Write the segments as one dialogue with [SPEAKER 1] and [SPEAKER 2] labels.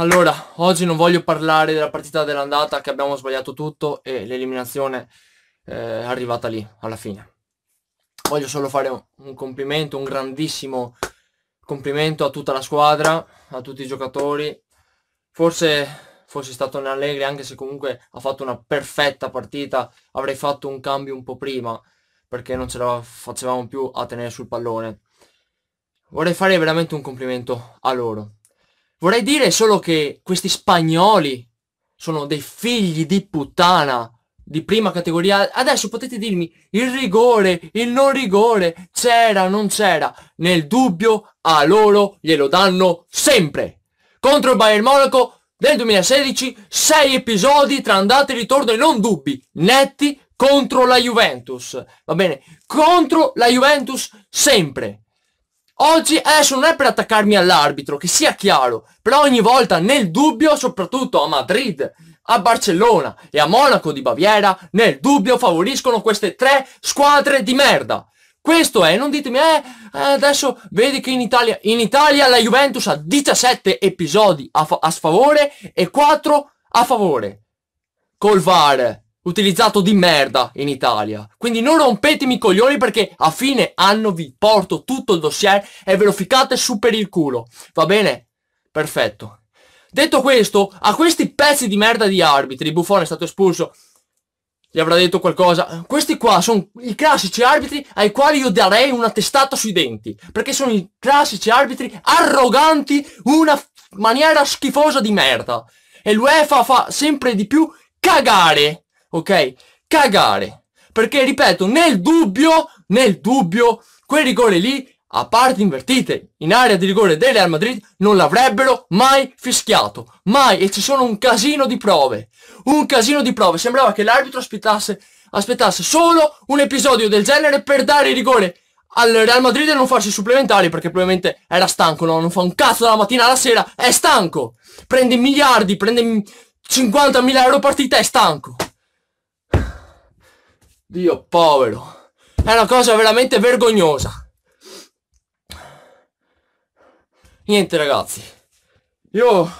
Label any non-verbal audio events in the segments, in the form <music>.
[SPEAKER 1] Allora, oggi non voglio parlare della partita dell'andata che abbiamo sbagliato tutto e l'eliminazione eh, è arrivata lì, alla fine. Voglio solo fare un complimento, un grandissimo complimento a tutta la squadra, a tutti i giocatori. Forse fosse stato un Allegri, anche se comunque ha fatto una perfetta partita, avrei fatto un cambio un po' prima, perché non ce la facevamo più a tenere sul pallone. Vorrei fare veramente un complimento a loro Vorrei dire solo che questi spagnoli sono dei figli di puttana di prima categoria. Adesso potete dirmi il rigore, il non rigore, c'era, non c'era. Nel dubbio a loro glielo danno sempre. Contro il Bayern Monaco del 2016, sei episodi tra andata e ritorno e non dubbi, netti contro la Juventus. Va bene, contro la Juventus sempre. Oggi adesso non è per attaccarmi all'arbitro, che sia chiaro, però ogni volta nel dubbio, soprattutto a Madrid, a Barcellona e a Monaco di Baviera, nel dubbio favoriscono queste tre squadre di merda. Questo è, non ditemi, eh, eh adesso vedi che in Italia, in Italia la Juventus ha 17 episodi a, a sfavore e 4 a favore. Col VAR utilizzato di merda in Italia. Quindi non rompetemi i coglioni perché a fine anno vi porto tutto il dossier e ve lo ficcate su per il culo. Va bene? Perfetto. Detto questo, a questi pezzi di merda di arbitri, Buffone è stato espulso, gli avrà detto qualcosa. Questi qua sono i classici arbitri ai quali io darei una testata sui denti. Perché sono i classici arbitri arroganti, una maniera schifosa di merda. E l'UEFA fa sempre di più cagare ok? Cagare. Perché, ripeto, nel dubbio, nel dubbio, quel rigore lì, a parte invertite, in area di rigore del Real Madrid, non l'avrebbero mai fischiato. Mai. E ci sono un casino di prove. Un casino di prove. Sembrava che l'arbitro aspettasse, aspettasse solo un episodio del genere per dare il rigore al Real Madrid e non farsi supplementari perché probabilmente era stanco, no? Non fa un cazzo dalla mattina alla sera, è stanco! Prende miliardi, prende 50.000 euro partita, è stanco! Dio povero. È una cosa veramente vergognosa. Niente ragazzi. Io...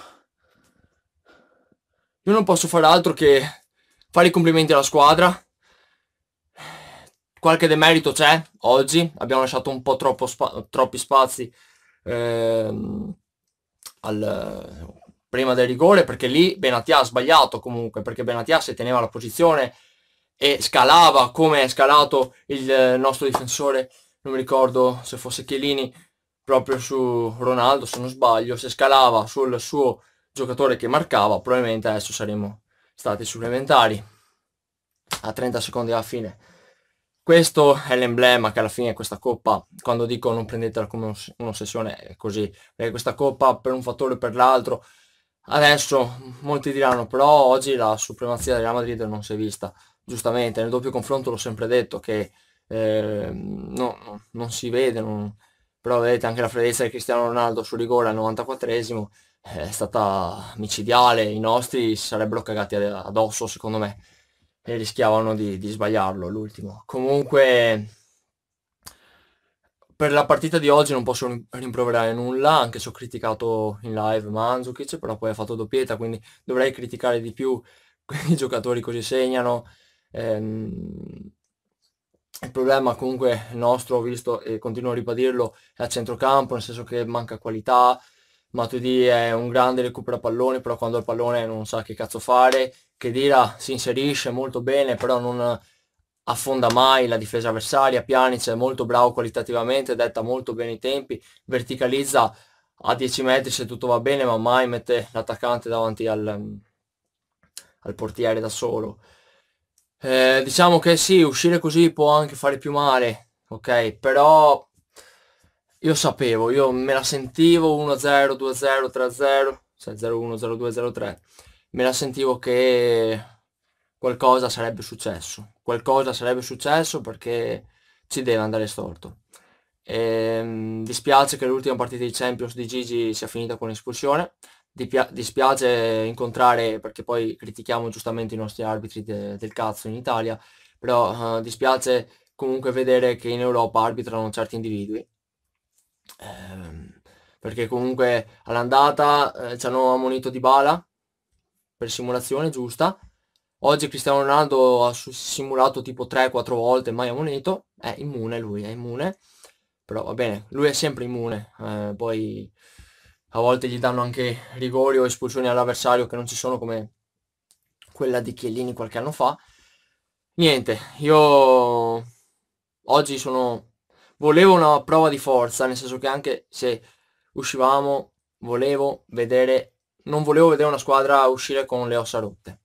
[SPEAKER 1] Io non posso fare altro che fare i complimenti alla squadra. Qualche demerito c'è oggi. Abbiamo lasciato un po' spa troppi spazi ehm, al, prima del rigore perché lì Benatia ha sbagliato comunque perché Benatia se teneva la posizione e scalava come è scalato il eh, nostro difensore, non mi ricordo se fosse Chiellini, proprio su Ronaldo se non sbaglio, se scalava sul suo giocatore che marcava probabilmente adesso saremmo stati supplementari a 30 secondi alla fine. Questo è l'emblema che alla fine questa coppa, quando dico non prendetela come un'ossessione, è così, perché questa coppa per un fattore o per l'altro Adesso molti diranno però oggi la supremazia del Real Madrid non si è vista. Giustamente, nel doppio confronto l'ho sempre detto che eh, no, no, non si vede, non... però vedete anche la freddezza di Cristiano Ronaldo su rigore al 94esimo eh, è stata micidiale, i nostri sarebbero cagati addosso secondo me e rischiavano di, di sbagliarlo l'ultimo. Comunque per la partita di oggi non posso rimproverare nulla, anche se ho criticato in live Manzukic, però poi ha fatto doppietta, quindi dovrei criticare di più <laughs> i giocatori così segnano. Ehm, il problema comunque nostro, ho visto e continuo a ribadirlo, è a centrocampo, nel senso che manca qualità, Matudi è un grande recupera pallone, però quando ha il pallone non sa che cazzo fare, Kedira si inserisce molto bene, però non affonda mai la difesa avversaria, Pjanic è molto bravo qualitativamente, detta molto bene i tempi, verticalizza a 10 metri se tutto va bene, ma mai mette l'attaccante davanti al, al, portiere da solo. Eh, diciamo che sì, uscire così può anche fare più male, ok? Però io sapevo, io me la sentivo 1-0, 2-0, 3-0, cioè 0-1, 0-2, 0-3. Me la sentivo che qualcosa sarebbe successo, qualcosa sarebbe successo perché ci deve andare storto. E, ehm, dispiace che l'ultima partita di Champions di Gigi sia finita con espulsione, dispiace incontrare, perché poi critichiamo giustamente i nostri arbitri de, del cazzo in Italia, però uh, dispiace comunque vedere che in Europa arbitrano certi individui. Ehm, perché comunque all'andata eh, ci hanno ammonito di bala per simulazione giusta Oggi Cristiano Ronaldo ha simulato tipo 3-4 volte, mai ammonito, è immune lui, è immune, però va bene, lui è sempre immune, eh, poi a volte gli danno anche rigori o espulsioni all'avversario che non ci sono come quella di Chiellini qualche anno fa. Niente, io oggi sono... volevo una prova di forza, nel senso che anche se uscivamo volevo vedere... non volevo vedere una squadra uscire con le ossa rotte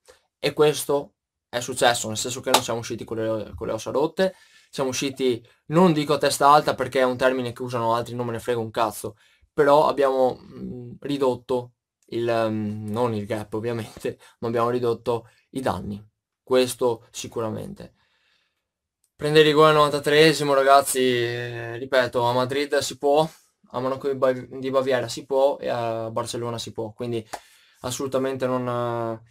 [SPEAKER 1] e questo è successo, nel senso che non siamo usciti con le, con le ossa rotte, siamo usciti, non dico a testa alta perché è un termine che usano altri, non me ne frega un cazzo, però abbiamo mh, mm, ridotto il, mh, mm, non il gap ovviamente, <laughs> ma abbiamo ridotto i danni, questo sicuramente. Prendere rigore al 93esimo ragazzi, eh, ripeto, a Madrid si può, a Monaco di Baviera si può e a Barcellona si può, quindi assolutamente non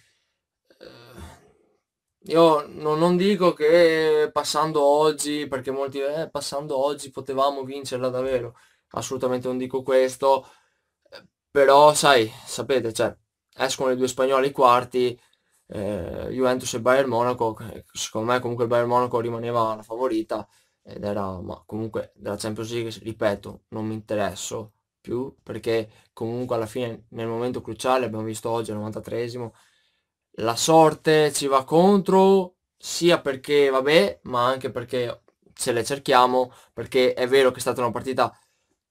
[SPEAKER 1] io no- non dico che passando oggi, perché molti eh, passando oggi potevamo vincerla davvero, assolutamente non dico questo, però sai, sapete, cioè, escono i due spagnoli ai quarti, eh, Juventus e Bayern Monaco, secondo me comunque il Bayern Monaco rimaneva la favorita ed era, ma comunque della Champions League, ripeto, non mi interesso più perché comunque alla fine nel momento cruciale, abbiamo visto oggi al 93esimo, la sorte ci va contro sia perché vabbè ma anche perché ce le cerchiamo perché è vero che è stata una partita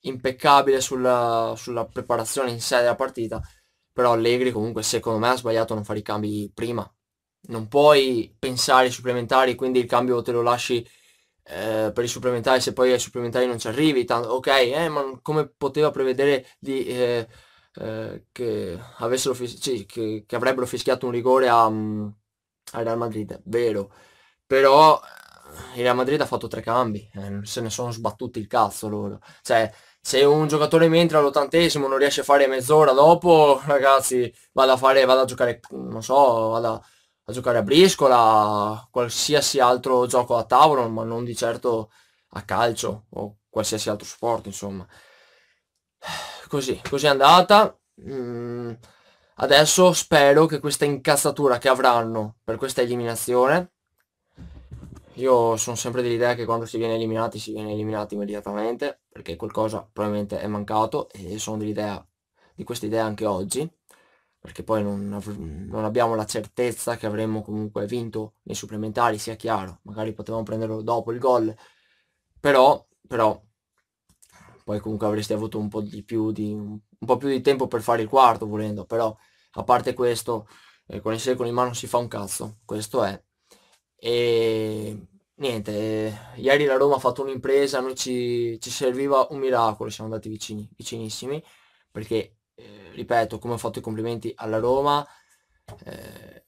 [SPEAKER 1] impeccabile sulla, sulla preparazione in sé della partita però Allegri comunque secondo me ha sbagliato a non fare i cambi prima non puoi pensare ai supplementari quindi il cambio te lo lasci eh, per i supplementari se poi ai supplementari non ci arrivi tanto ok eh, ma come poteva prevedere di eh, eh, che, avessero sì, che, che, avrebbero fischiato un rigore a, mm, a, Real Madrid, vero, però eh, il Real Madrid ha fatto tre cambi, eh, se ne sono sbattuti il cazzo loro, cioè se un giocatore mentre all'ottantesimo non riesce a fare mezz'ora dopo, ragazzi, vada a, fare, vada a giocare, non so, vada a giocare a briscola, a qualsiasi altro gioco a tavolo, ma non di certo a calcio o qualsiasi altro sport, insomma. <sighs> Così, così è andata. Mm, adesso spero che questa incazzatura che avranno per questa eliminazione io sono sempre dell'idea che quando si viene eliminati si viene eliminati immediatamente perché qualcosa probabilmente è mancato e sono dell'idea di questa idea anche oggi perché poi non, non, abbiamo la certezza che avremmo comunque vinto nei supplementari sia chiaro magari potevamo prenderlo dopo il gol però, però poi comunque avresti avuto un po' di più di, un po' più di tempo per fare il quarto volendo, però a parte questo, eh, con il secolo in mano si fa un cazzo, questo è. E niente, eh, ieri la Roma ha fatto un'impresa, noi ci, ci serviva un miracolo, siamo andati vicini, vicinissimi, perché, eh, ripeto, come ho fatto i complimenti alla Roma, eh,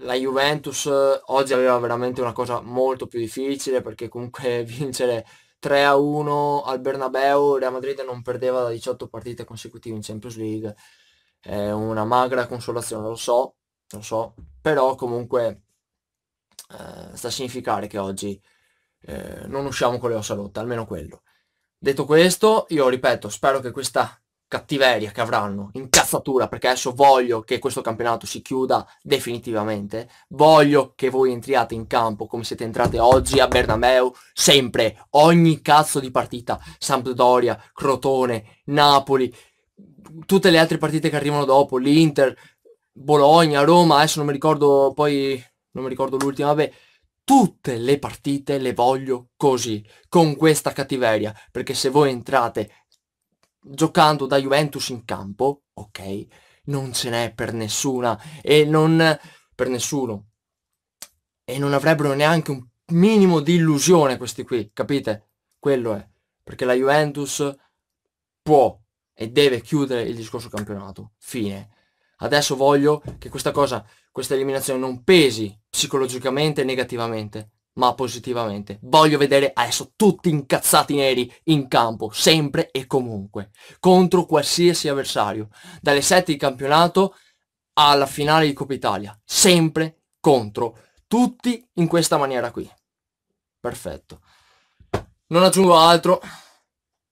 [SPEAKER 1] la Juventus oggi aveva veramente una cosa molto più difficile perché comunque <laughs> vincere 3 a 1 al Bernabeu, Real Madrid non perdeva da 18 partite consecutive in Champions League, è una magra consolazione, lo so, lo so, però comunque eh, sta a significare che oggi eh, non usciamo con le ossa rotte, almeno quello. Detto questo, io ripeto, spero che questa cattiveria che avranno, incazzatura, perché adesso voglio che questo campionato si chiuda definitivamente, voglio che voi entriate in campo come siete entrate oggi a Bernabeu, sempre, ogni cazzo di partita, Sampdoria, Crotone, Napoli, tutte le altre partite che arrivano dopo, l'Inter, Bologna, Roma, adesso non mi ricordo poi, non mi ricordo l'ultima, vabbè, tutte le partite le voglio così, con questa cattiveria, perché se voi entrate giocando da Juventus in campo, ok, non ce n'è per nessuna e non per nessuno. E non avrebbero neanche un minimo di illusione questi qui, capite? Quello è. Perché la Juventus può e deve chiudere il discorso campionato. Fine. Adesso voglio che questa cosa, questa eliminazione non pesi psicologicamente e negativamente ma positivamente. Voglio vedere adesso tutti incazzati neri in campo, sempre e comunque, contro qualsiasi avversario, dalle sette di campionato alla finale di Coppa Italia, sempre contro tutti in questa maniera qui. Perfetto. Non aggiungo altro.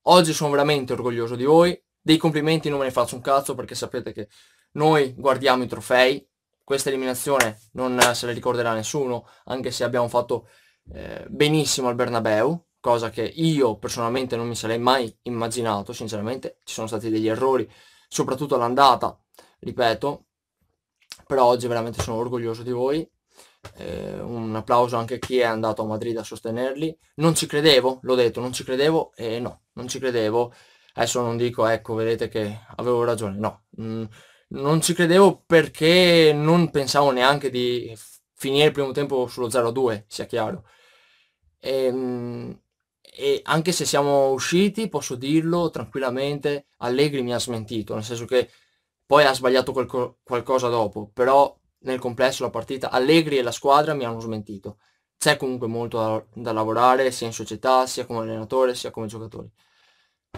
[SPEAKER 1] Oggi sono veramente orgoglioso di voi. Dei complimenti non me ne faccio un cazzo perché sapete che noi guardiamo i trofei, questa eliminazione non se la ricorderà nessuno, anche se abbiamo fatto eh, benissimo al Bernabeu, cosa che io personalmente non mi sarei mai immaginato, sinceramente, ci sono stati degli errori, soprattutto all'andata, ripeto, però oggi veramente sono orgoglioso di voi. Eh, un applauso anche a chi è andato a Madrid a sostenerli. Non ci credevo, l'ho detto, non ci credevo e eh, no, non ci credevo. Adesso non dico, ecco, vedete che avevo ragione, no. Mm non ci credevo perché non pensavo neanche di finire il primo tempo sullo 0-2, sia chiaro. E, ehm, e, anche se siamo usciti, posso dirlo tranquillamente, Allegri mi ha smentito, nel senso che poi ha sbagliato qualco qualcosa dopo, però nel complesso la partita Allegri e la squadra mi hanno smentito. C'è comunque molto da, da lavorare, sia in società, sia come allenatore, sia come giocatori.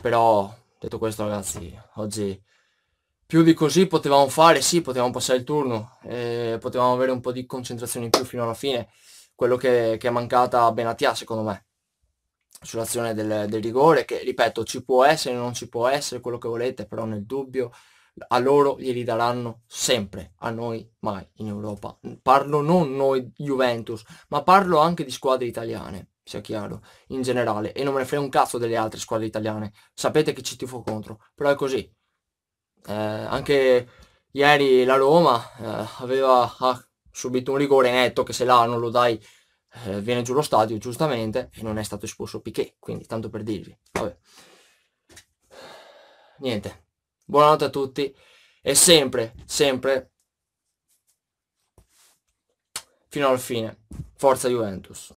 [SPEAKER 1] Però, detto questo ragazzi, oggi più di così potevamo fare, sì, potevamo passare il turno, eh, potevamo avere un po' di concentrazione in più fino alla fine, quello che, che è mancata a Benatia secondo me, sull'azione del, del rigore, che ripeto ci può essere, non ci può essere, quello che volete, però nel dubbio a loro glieli daranno sempre, a noi mai in Europa. Parlo non noi Juventus, ma parlo anche di squadre italiane, sia chiaro, in generale. E non me ne frega un cazzo delle altre squadre italiane. Sapete che ci tifo contro, però è così. Eh, anche ieri la Roma eh, aveva ha subito un rigore netto che se là non lo dai eh, viene giù lo stadio giustamente e non è stato esposto Piquet, quindi tanto per dirvi. Vabbè. Niente, buonanotte a tutti e sempre, sempre fino alla fine, forza Juventus.